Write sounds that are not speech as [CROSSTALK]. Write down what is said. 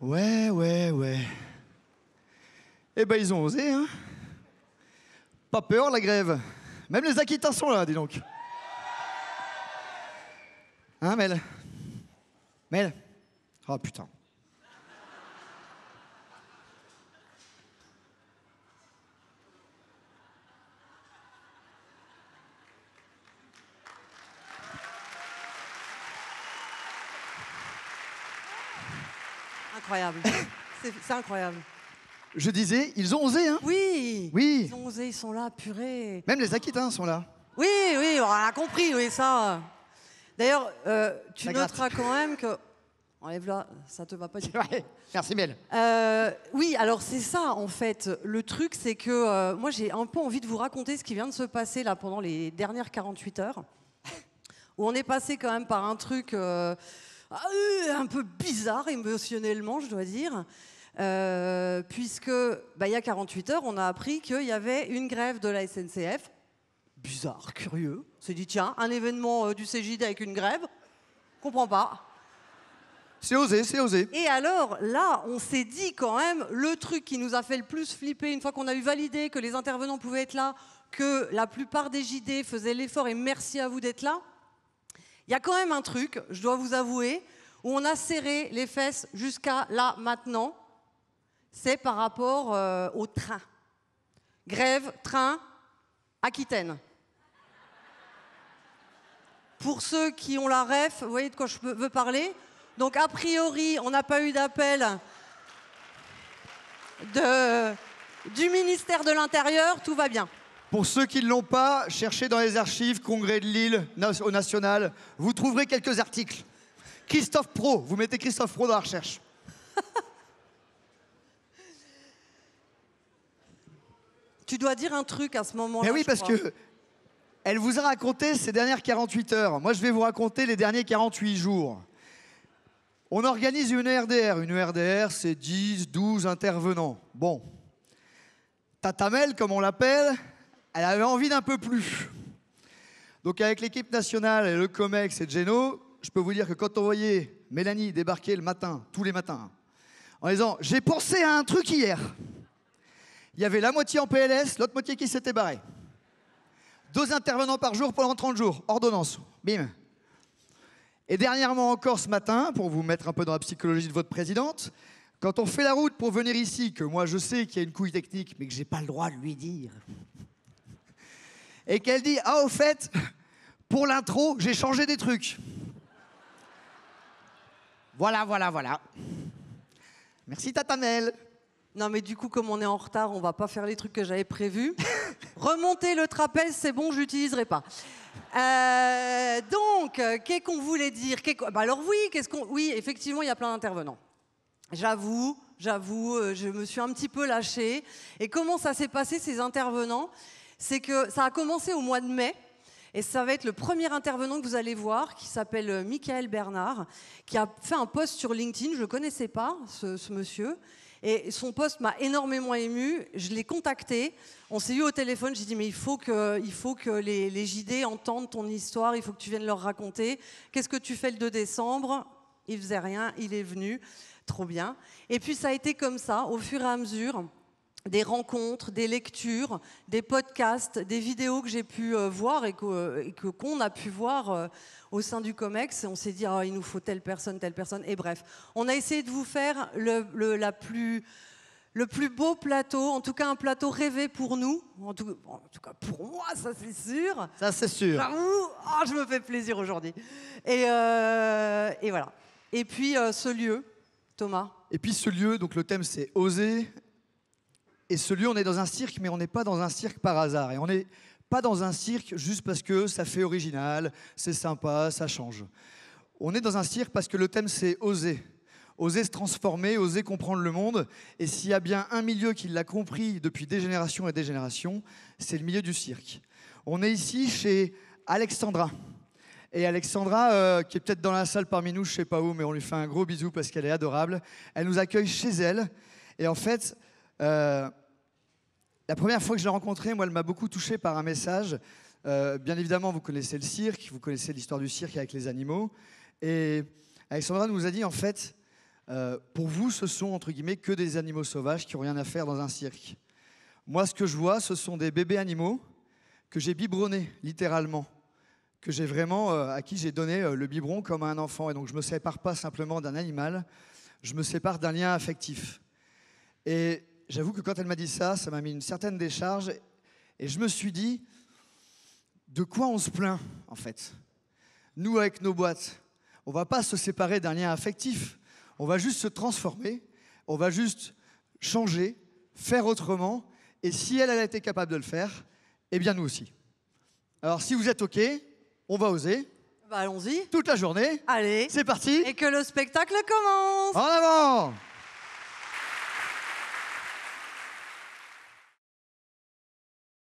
Ouais, ouais, ouais. Eh ben, ils ont osé, hein. Pas peur, la grève. Même les Aquitains sont là, dis donc. Hein, Mel Mel Oh putain. [COUGHS] c'est incroyable. Je disais, ils ont osé, hein Oui Oui Ils ont osé, ils sont là, purée. Même les Aquitains sont là. Oui, oui, on a compris, oui, ça. D'ailleurs, euh, tu noteras quand même que. Enlève-la, ça te va pas dire. Merci, Mel. Euh, oui, alors c'est ça, en fait. Le truc, c'est que euh, moi, j'ai un peu envie de vous raconter ce qui vient de se passer là pendant les dernières 48 heures, où on est passé quand même par un truc. Ah, euh, un peu bizarre émotionnellement, je dois dire. Euh, puisque bah, il y a 48 heures, on a appris qu'il y avait une grève de la SNCF. Bizarre, curieux. On s'est dit, tiens, un événement euh, du CJD avec une grève, comprends pas. C'est osé, c'est osé. Et alors, là, on s'est dit quand même, le truc qui nous a fait le plus flipper, une fois qu'on a eu validé que les intervenants pouvaient être là, que la plupart des JD faisaient l'effort, et merci à vous d'être là, il y a quand même un truc, je dois vous avouer, où on a serré les fesses jusqu'à là maintenant, c'est par rapport euh, au train. Grève, train, Aquitaine. Pour ceux qui ont la ref, vous voyez de quoi je veux parler. Donc a priori, on n'a pas eu d'appel du ministère de l'Intérieur, tout va bien. Pour ceux qui ne l'ont pas, cherchez dans les archives Congrès de Lille au National. Vous trouverez quelques articles. Christophe Pro, vous mettez Christophe Pro dans la recherche. [LAUGHS] tu dois dire un truc à ce moment-là. Mais oui, parce que elle vous a raconté ces dernières 48 heures. Moi, je vais vous raconter les derniers 48 jours. On organise une ERDR. Une ERDR, c'est 10, 12 intervenants. Bon. Tatamel, comme on l'appelle, elle avait envie d'un peu plus. Donc avec l'équipe nationale, et le COMEX et Geno, je peux vous dire que quand on voyait Mélanie débarquer le matin, tous les matins, en disant « j'ai pensé à un truc hier », il y avait la moitié en PLS, l'autre moitié qui s'était barrée. Deux intervenants par jour pendant 30 jours, ordonnance, bim. Et dernièrement encore ce matin, pour vous mettre un peu dans la psychologie de votre présidente, quand on fait la route pour venir ici, que moi je sais qu'il y a une couille technique, mais que j'ai pas le droit de lui dire, et qu'elle dit Ah, au fait, pour l'intro, j'ai changé des trucs. voilà, voilà, voilà. Merci, Tatanel. Non, mais du coup, comme on est en retard, on va pas faire les trucs que j'avais prévus. [LAUGHS] Remonter le trapèze, c'est bon, j'utiliserai pas. Euh, donc, qu'est-ce qu'on voulait dire bah, Alors oui, qu'on Oui, effectivement, il y a plein d'intervenants. J'avoue, j'avoue, euh, je me suis un petit peu lâchée. Et comment ça s'est passé ces intervenants c'est que ça a commencé au mois de mai. Et ça va être le premier intervenant que vous allez voir, qui s'appelle euh, Michael Bernard, qui a fait un post sur LinkedIn. Je ne connaissais pas ce, monsieur. Et son post m'a énormément ému. Je l'ai contacté. On s'est eu au téléphone. J'ai dit Mais il faut que, il faut que les, les JD entendent ton histoire. Il faut que tu viennes leur raconter. Qu'est-ce que tu fais le 2 décembre Il faisait rien. Il est venu. Trop bien. Et puis ça a été comme ça, au fur et à mesure des rencontres, des lectures, des podcasts, des vidéos que j'ai pu euh, voir euh, et que qu'on a pu voir euh, au sein du Comex. on s'est dit, ah, il nous faut telle personne, telle personne. Et bref, on a essayé de vous faire le, la plus, le plus beau plateau, en tout cas un plateau rêvé pour nous. En tout, en tout cas pour moi, ça c'est sûr. Ça c'est sûr. Oh, je me fais plaisir aujourd'hui. Et, et, voilà. Et puis ce lieu, Thomas. Et puis ce lieu, donc le thème c'est oser. Et ce lieu, on est dans un cirque, mais on n'est pas dans un cirque par hasard. Et on n'est pas dans un cirque juste parce que ça fait original, c'est sympa, ça change. On est dans un cirque parce que le thème, c'est oser. Oser se transformer, oser comprendre le monde. Et s'il y a bien un milieu qui l'a compris depuis des générations et des générations, c'est le milieu du cirque. On est ici chez Alexandra. Et Alexandra, euh, qui est peut-être dans la salle parmi nous, je ne sais pas où, mais on lui fait un gros bisou parce qu'elle est adorable. Elle nous accueille chez elle. Et en fait, euh, la première fois que je l'ai rencontrée, moi, elle m'a beaucoup touché par un message. Euh, bien évidemment, vous connaissez le cirque, vous connaissez l'histoire du cirque avec les animaux. Et Alexandra nous a dit, en fait, euh, pour vous, ce sont, entre guillemets, que des animaux sauvages qui n'ont rien à faire dans un cirque. Moi, ce que je vois, ce sont des bébés animaux que j'ai biberonnés, littéralement, que j'ai vraiment, euh, à qui j'ai donné le biberon comme à un enfant. Et donc, je ne me sépare pas simplement d'un animal, je me sépare d'un lien affectif. Et j'avoue que quand elle m'a dit ça, ça m'a mis une certaine décharge. Et je me suis dit, de quoi on se plaint, en fait Nous, avec nos boîtes, on va pas se séparer d'un lien affectif. On va juste se transformer. On va juste changer, faire autrement. Et si elle, elle a été capable de le faire, eh bien, nous aussi. Alors, si vous êtes OK, on va oser. Bah, allons-y. Toute la journée. Allez. C'est parti. Et que le spectacle commence. En avant